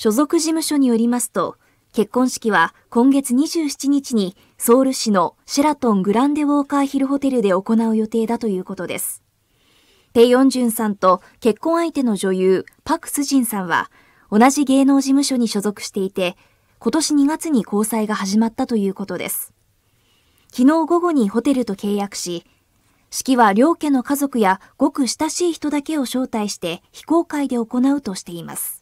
所属事務所によりますと、結婚式は今月27日にソウル市のシェラトングランデウォーカーヒルホテルで行う予定だということです。ペヨンジュンさんと結婚相手の女優パクスジンさんは同じ芸能事務所に所属していて、今年2月に交際が始まったということです。昨日午後にホテルと契約し、式は両家の家族やごく親しい人だけを招待して非公開で行うとしています。